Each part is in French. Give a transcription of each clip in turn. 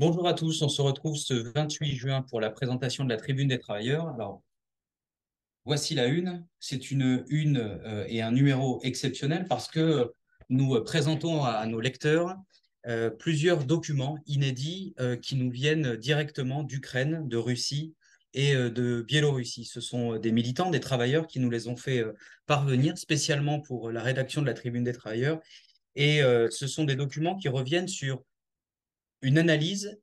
Bonjour à tous, on se retrouve ce 28 juin pour la présentation de la Tribune des travailleurs. Alors, voici la une. C'est une une euh, et un numéro exceptionnel parce que nous présentons à, nos lecteurs euh, plusieurs documents inédits euh, qui nous viennent directement d'Ukraine, de Russie et de Biélorussie. Ce sont des militants, des travailleurs qui nous les ont fait parvenir spécialement pour la rédaction de la Tribune des travailleurs. Et ce sont des documents qui reviennent sur une analyse,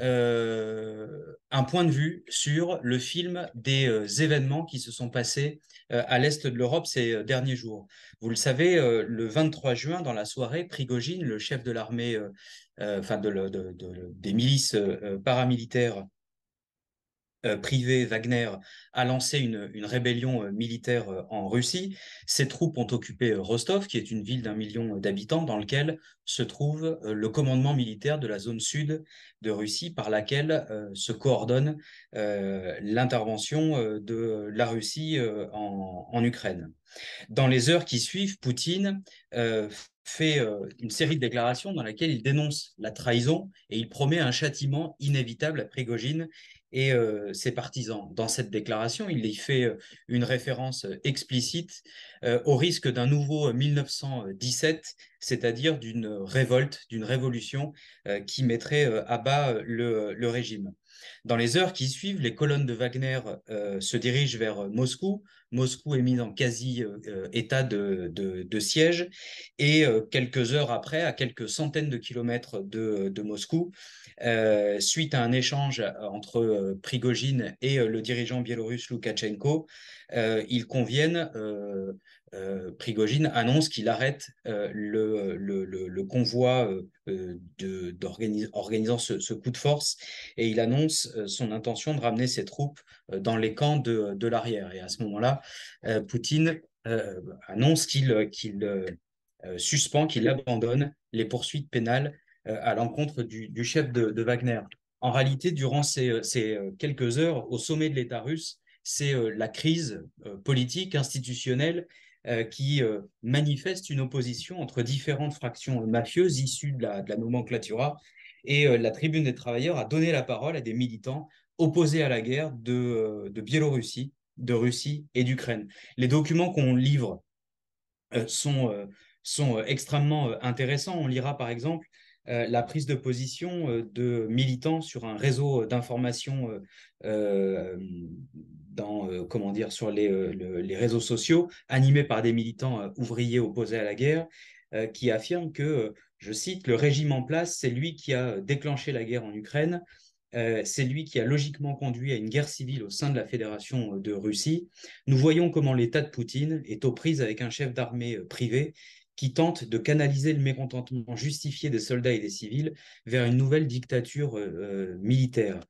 euh, un point de vue sur le film des euh, événements qui se sont passés euh, à l'est de l'Europe ces derniers jours. Vous le savez, le 23 juin, dans la soirée, Prigogine, le chef de l'armée, enfin de, des milices paramilitaires euh, privé Wagner a lancé une, rébellion euh, militaire euh, en Russie. Ses troupes ont occupé Rostov, qui est une ville d'un million d'habitants dans laquelle se trouve le commandement militaire de la zone sud de Russie, par laquelle se coordonne l'intervention de la Russie en, en, Ukraine. Dans les heures qui suivent, Poutine fait une série de déclarations dans laquelle il dénonce la trahison et il promet un châtiment inévitable à Prigogine et euh, ses partisans. Dans cette déclaration, il y fait euh, une référence euh, explicite au risque d'un nouveau 1917 c'est-à-dire d'une révolte, d'une révolution euh, qui mettrait euh, à bas euh, le, régime. Dans les heures qui suivent, les colonnes de Wagner se dirigent vers Moscou. Moscou est mise en quasi-état de, siège. Et quelques heures après, à quelques centaines de kilomètres de, Moscou, suite à un échange entre Prigogine et le dirigeant biélorusse Loukachenko, ils conviennent, euh, Prigogine annonce qu'il arrête euh, le, le, convoi euh, de, organisant ce, coup de force et il annonce son intention de ramener ses troupes dans les camps de, l'arrière. Et à ce moment-là, Poutine annonce qu'il suspend, qu'il abandonne les poursuites pénales à l'encontre du, chef de, Wagner. En réalité, durant ces, ces, quelques heures au sommet de l'État russe, c'est la crise politique, institutionnelle euh, qui euh, manifeste une opposition entre différentes fractions mafieuses issues de la, nomenclatura. Et euh, la Tribune des travailleurs a donné la parole à des militants opposés à la guerre de, de Biélorussie, de Russie et d'Ukraine. Les documents qu'on livre sont, sont extrêmement intéressants. On lira par exemple euh, la prise de position euh, de militants sur un réseau euh, d'information dans comment dire sur les, réseaux sociaux animés par des militants ouvriers opposés à la guerre qui affirment que, je cite, le régime en place, c'est lui qui a déclenché la guerre en Ukraine, c'est lui qui a logiquement conduit à une guerre civile au sein de la Fédération de Russie. Nous voyons comment l'État de Poutine est aux prises avec un chef d'armée privé qui tente de canaliser le mécontentement justifié des soldats et des civils vers une nouvelle dictature euh, euh, militaire.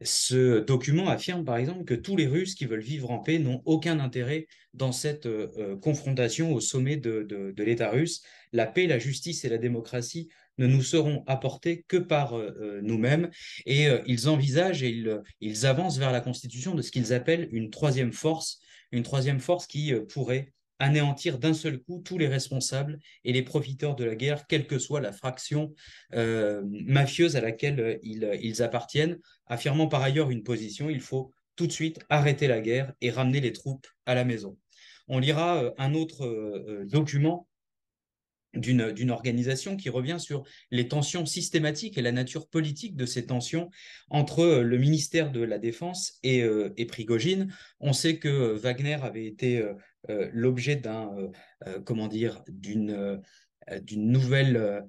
Ce document affirme par exemple que tous les Russes qui veulent vivre en paix n'ont aucun intérêt dans cette euh, confrontation au sommet de, l'État russe. La paix, la justice et la démocratie ne nous seront apportées que par nous-mêmes. Et ils envisagent et ils, avancent vers la constitution de ce qu'ils appellent une troisième force, une troisième force qui pourrait anéantir d'un seul coup tous les responsables et les profiteurs de la guerre, quelle que soit la fraction euh, mafieuse à laquelle euh, euh, ils appartiennent, affirmant par ailleurs une position, il faut tout de suite arrêter la guerre et ramener les troupes à la maison. On lira un autre document d'une organisation qui revient sur les tensions systématiques et la nature politique de ces tensions entre euh, le ministère de la Défense et, euh, Prigogine. On sait que euh, Wagner avait été l'objet d'un, comment dire, d'une nouvelle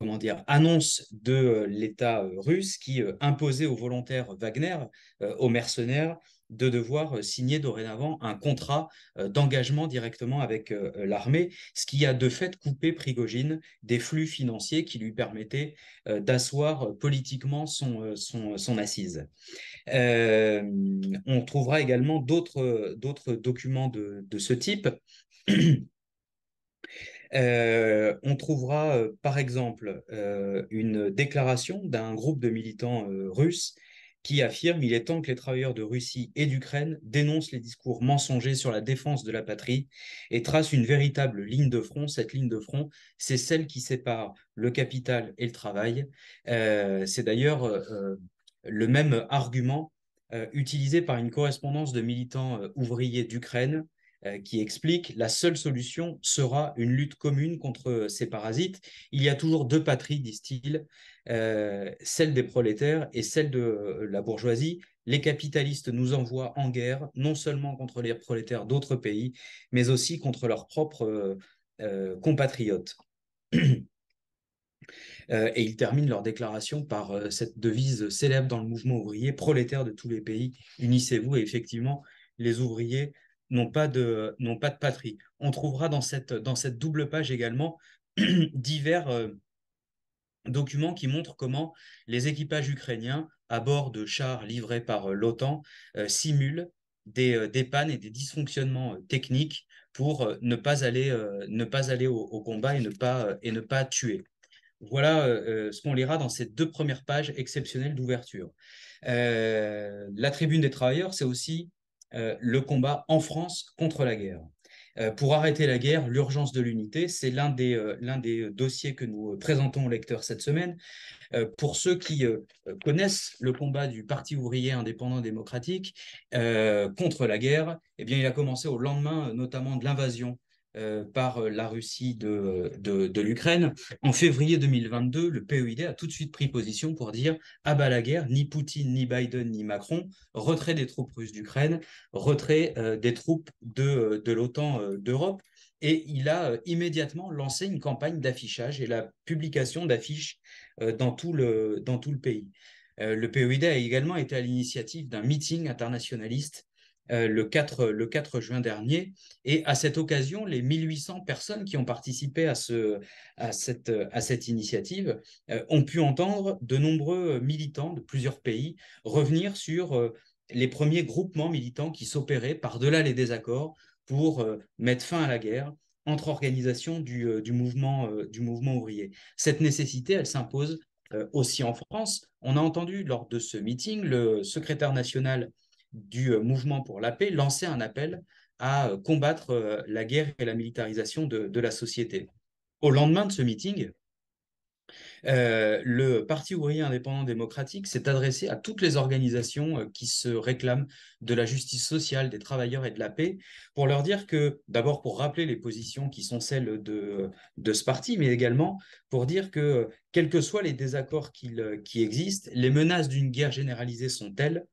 comment dire, annonce de l'État russe qui imposait aux volontaires Wagner, aux mercenaires, de devoir euh, signer dorénavant un contrat euh, d'engagement directement avec euh, l'armée, ce qui a de fait coupé Prigogine des flux financiers qui lui permettaient d'asseoir politiquement son, son, assise. on trouvera également d'autres documents de, ce type. on trouvera par exemple une déclaration d'un groupe de militants russes qui affirme Il est temps que les travailleurs de Russie et d'Ukraine dénoncent les discours mensongers sur la défense de la patrie et tracent une véritable ligne de front. Cette ligne de front, c'est celle qui sépare le capital et le travail. Euh, c'est d'ailleurs euh, euh, le même argument utilisé par une correspondance de militants ouvriers d'Ukraine euh, qui explique la seule solution sera une lutte commune contre ces parasites. Il y a toujours deux patries, disent-ils, euh, celle des prolétaires et celle de euh, la bourgeoisie. Les capitalistes nous envoient en guerre, non seulement contre les prolétaires d'autres pays, mais aussi contre leurs propres compatriotes. et ils terminent leur déclaration par cette devise célèbre dans le mouvement ouvrier, prolétaire de tous les pays, unissez-vous, et effectivement, les ouvriers n'ont pas, de, pas de patrie. On trouvera dans cette, dans cette double page également divers euh, documents qui montrent comment les équipages ukrainiens, à bord de chars livrés par euh, l'OTAN, euh, simulent des, pannes et des dysfonctionnements techniques pour ne pas aller, ne pas aller au, combat et ne pas, et ne pas tuer. Voilà ce qu'on lira dans ces deux premières pages exceptionnelles d'ouverture. la tribune des travailleurs, c'est aussi euh, le combat en France contre la guerre. Euh, pour arrêter la guerre, l'urgence de l'unité, c'est l'un des, euh, des, dossiers que nous présentons au lecteurs cette semaine. Pour ceux qui connaissent le combat du Parti ouvrier indépendant démocratique contre la guerre, eh bien, il a commencé au lendemain notamment de l'invasion euh, par euh, la Russie de, l'Ukraine, en février 2022, le POID a tout de suite pris position pour dire à ah bas la guerre, ni Poutine, ni Biden, ni Macron, retrait des troupes russes d'Ukraine, retrait euh, des troupes de, l'OTAN d'Europe. Et il a immédiatement lancé une campagne d'affichage et la publication d'affiches dans, tout le, dans tout le pays. le PEID a également été à l'initiative d'un meeting internationaliste euh, le, 4, le 4 juin dernier. Et à cette occasion, les 1800 personnes qui ont participé à, à, cette, initiative euh, ont pu entendre de nombreux militants de plusieurs pays revenir sur euh, les premiers groupements militants qui s'opéraient par-delà les désaccords pour mettre fin à la guerre entre organisations du, mouvement, du mouvement ouvrier. Cette nécessité, elle s'impose aussi en France. On a entendu lors de ce meeting le secrétaire national du euh, mouvement pour la paix lancer un appel à euh, combattre euh, la guerre et la militarisation de, la société. Au lendemain de ce meeting, le Parti ouvrier indépendant démocratique s'est adressé à toutes les organisations qui se réclament de la justice sociale, des travailleurs et de la paix, pour leur dire que, d'abord pour rappeler les positions qui sont celles de, de ce parti, mais également pour dire que, quels que soient les désaccords qui existent, les menaces d'une guerre généralisée sont telles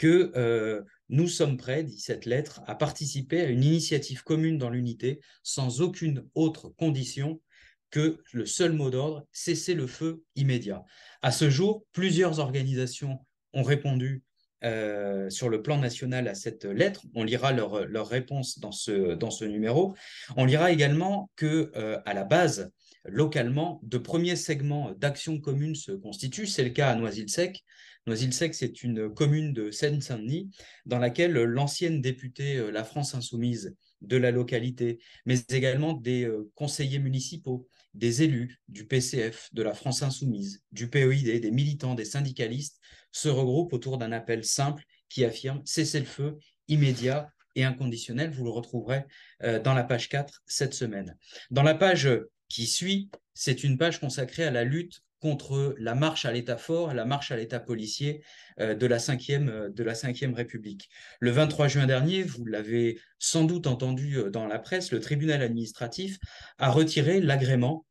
que euh, nous sommes prêts, dit cette lettre, à participer à une initiative commune dans l'unité sans aucune autre condition que le seul mot d'ordre, cesser le feu immédiat. À ce jour, plusieurs organisations ont répondu euh, sur le plan national à cette lettre. On lira leur, réponse dans ce, dans ce numéro. On lira également que, euh, à la base, localement, de premiers segments d'action commune se constituent. C'est le cas à Noisy-le-Sec, Noisy-le-Sec, c'est une commune de Seine-Saint-Denis dans laquelle l'ancienne députée euh, La France Insoumise de la localité, mais également des euh, conseillers municipaux, des élus du PCF, de la France Insoumise, du POID, e des militants, des syndicalistes se regroupent autour d'un appel simple qui affirme cesser le feu immédiat et inconditionnel. Vous le retrouverez euh, dans la page 4 cette semaine. Dans la page qui suit, c'est une page consacrée à la lutte contre la marche à l'État fort, la marche à l'État policier euh, de la, 5 euh, de la République. Le 23 juin dernier, vous l'avez sans doute entendu euh, dans la presse, le tribunal administratif a retiré l'agrément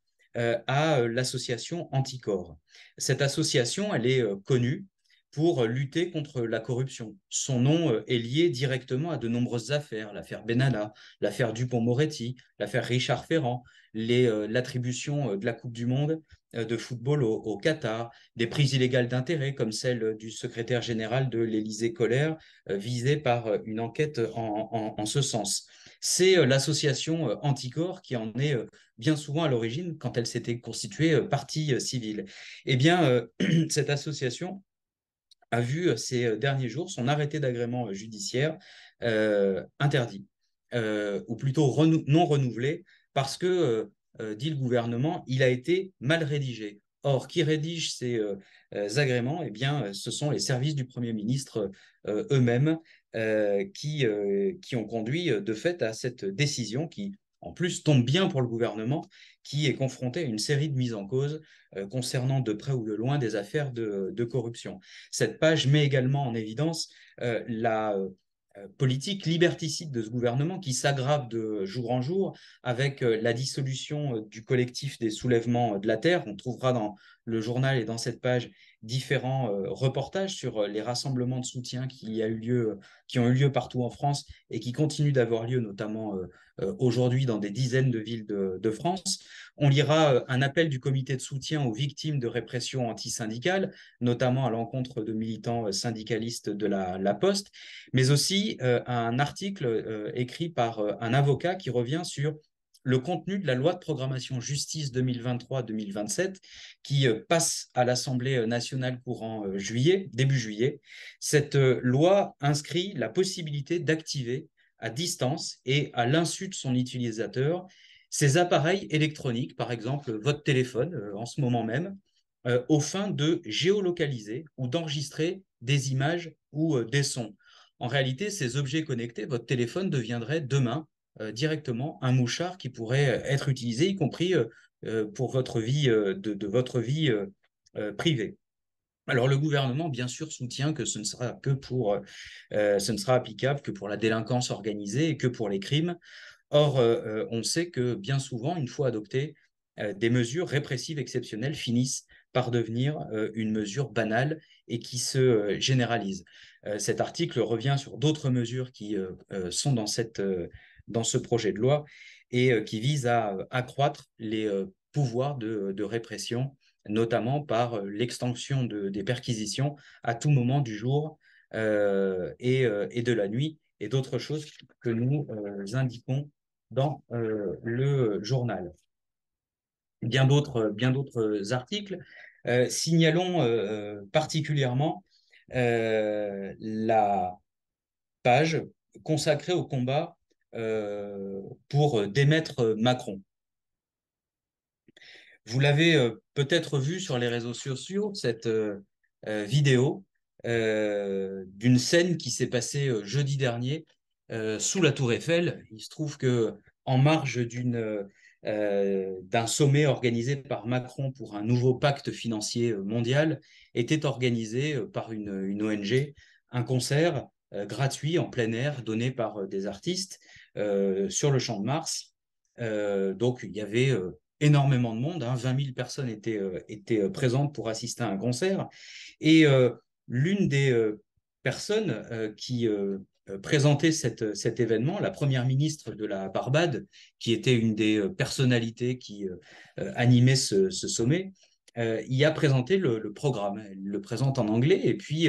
à l'association Anticorps. Cette association, elle est connue, pour lutter contre la corruption. Son nom euh, est lié directement à de nombreuses affaires, l'affaire Benalla, l'affaire Dupont-Moretti, l'affaire Richard Ferrand, euh, l'attribution euh, de la Coupe du Monde de football au, Qatar, des prises illégales d'intérêt comme celle du secrétaire général de l'Élysée Colère, visée par une enquête en, ce sens. C'est l'association Anticor qui en est bien souvent à l'origine quand elle s'était constituée partie civile. Eh bien, cette association a vu euh, ces euh, derniers jours son arrêté d'agrément euh, judiciaire interdit, ou plutôt non renouvelé, parce que, dit le gouvernement, il a été mal rédigé. Or, qui rédige ces agréments Eh bien, ce sont les services du Premier ministre eux-mêmes qui, qui ont conduit de fait à cette décision qui en plus, tombe bien pour le gouvernement qui est confronté à une série de mises en cause euh, concernant de près ou de loin des affaires de, corruption. Cette page met également en évidence euh, la euh, politique liberticide de ce gouvernement qui s'aggrave de jour en jour avec la dissolution du collectif des soulèvements de la Terre. On trouvera dans le journal est dans cette page différents euh, reportages sur euh, les rassemblements de soutien qui, a lieu, qui ont eu lieu partout en France et qui continuent d'avoir lieu, notamment euh, aujourd'hui dans des dizaines de villes de, France. On lira un appel du comité de soutien aux victimes de répression antisyndicale, notamment à l'encontre de militants syndicalistes de la, Poste, mais aussi un article écrit par un avocat qui revient sur le contenu de la loi de programmation justice 2023-2027 qui euh, passe à l'Assemblée euh, nationale courant euh, juillet, début juillet. Cette loi inscrit la possibilité d'activer à distance et à l'insu de son utilisateur ces appareils électroniques, par exemple votre téléphone en ce moment même, au fin de géolocaliser ou d'enregistrer des images ou des sons. En réalité, ces objets connectés, votre téléphone deviendrait demain euh, directement un mouchard qui pourrait euh, être utilisé, y compris euh, pour votre vie, de, votre vie privée. Alors le gouvernement, bien sûr, soutient que ce ne sera que pour, ce ne sera applicable que pour la délinquance organisée et que pour les crimes. Or, on sait que bien souvent, une fois adoptées, des mesures répressives exceptionnelles finissent par devenir une mesure banale et qui se généralise. cet article revient sur d'autres mesures qui sont dans cette dans ce projet de loi et euh, qui vise à euh, accroître les euh, pouvoirs de, répression, notamment par l'extension des perquisitions à tout moment du jour et, de la nuit, et d'autres choses que nous indiquons dans le journal. Bien d'autres, bien d'autres articles. signalons particulièrement la page consacrée au combat euh, pour euh, démettre euh, Macron. Vous l'avez peut-être vu sur les réseaux sociaux, cette vidéo d'une scène qui s'est passée jeudi dernier sous la tour Eiffel. Il se trouve que en marge d'un sommet organisé par Macron pour un nouveau pacte financier mondial était organisé par une, ONG, un concert gratuit en plein air donné par des artistes euh, sur le champ de Mars. Euh, donc, il y avait euh, énormément de monde, 20 hein. 000 personnes étaient, étaient présentes pour assister à un concert. Et l'une des personnes qui présentait cette, cet événement, la première ministre de la Barbade, qui était une des personnalités qui animait ce, sommet, y a présenté le, programme. Elle le présente en anglais et puis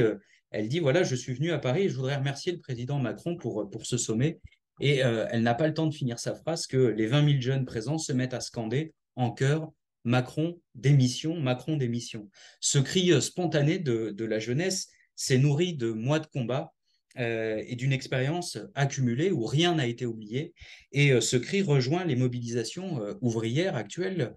elle dit voilà, je suis venue à Paris et je voudrais remercier le président Macron pour, pour ce sommet et euh, elle n'a pas le temps de finir sa phrase que les 20 000 jeunes présents se mettent à scander en chœur Macron démission, Macron démission. Ce cri euh, spontané de, la jeunesse s'est nourri de mois de combat euh, et d'une expérience accumulée où rien n'a été oublié. Et ce cri rejoint les mobilisations ouvrières actuelles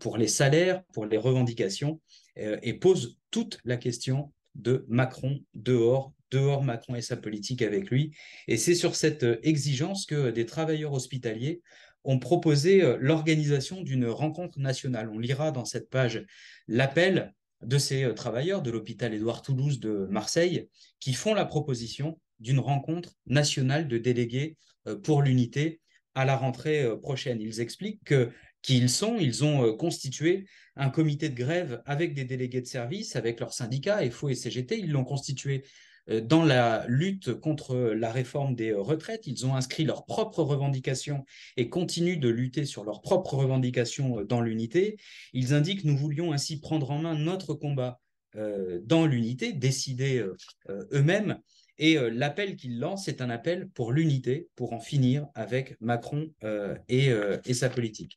pour les salaires, pour les revendications, et pose toute la question de Macron dehors dehors Macron et sa politique avec lui. Et c'est sur cette euh, exigence que euh, des travailleurs hospitaliers ont proposé euh, l'organisation d'une rencontre nationale. On lira dans cette page l'appel de ces travailleurs de l'hôpital Édouard-Toulouse de Marseille qui font la proposition d'une rencontre nationale de délégués pour l'unité à la rentrée prochaine. Ils expliquent que qui ils sont. Ils ont constitué un comité de grève avec des délégués de service, avec leurs syndicats, FO et CGT. Ils l'ont constitué euh, dans la lutte contre la réforme des euh, retraites. Ils ont inscrit leurs propres revendications et continuent de lutter sur leurs propres revendications euh, dans l'unité. Ils indiquent nous voulions ainsi prendre en main notre combat dans l'unité, décider eux-mêmes. Et l'appel qu'ils lancent est un appel pour l'unité, pour en finir avec Macron et, sa politique.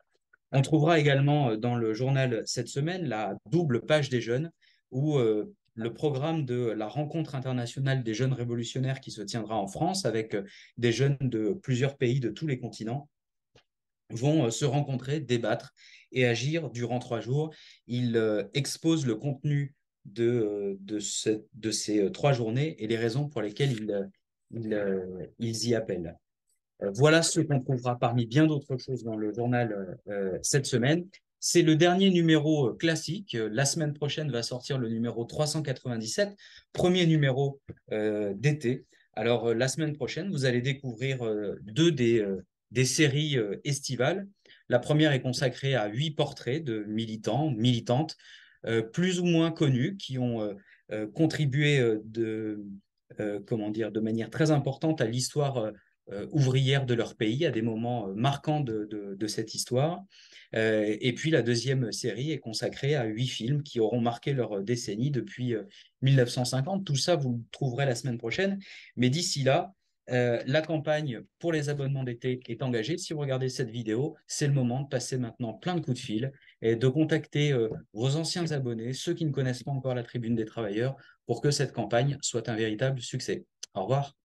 On trouvera également dans le journal cette semaine la double page des jeunes où euh, le programme de la rencontre internationale des jeunes révolutionnaires qui se tiendra en France avec euh, des jeunes de plusieurs pays de tous les continents vont euh, se rencontrer, débattre et agir durant trois jours. Ils euh, exposent le contenu de, de, ces trois journées et les raisons pour lesquelles ils, y appellent. Voilà ce qu'on trouvera parmi bien d'autres choses dans le journal cette semaine. C'est le dernier numéro euh, classique. Euh, la semaine prochaine va sortir le numéro 397, premier numéro euh, d'été. Alors la semaine prochaine, vous allez découvrir deux des, séries estivales. La première est consacrée à huit portraits de militants, militantes, plus ou moins connus, qui ont contribué de, comment dire, de manière très importante à l'histoire ouvrière de leur pays, à des moments marquants de cette histoire. Euh, et puis la deuxième série est consacrée à huit films qui auront marqué leur euh, décennie depuis 1950. Euh, Tout ça, vous le trouverez la semaine prochaine. Mais d'ici là, la campagne pour les abonnements d'été est engagée. Si vous regardez cette vidéo, c'est le moment de passer maintenant plein de coups de fil et de contacter vos anciens abonnés, ceux qui ne connaissent pas encore la tribune des travailleurs, pour que cette campagne soit un véritable succès. Au revoir.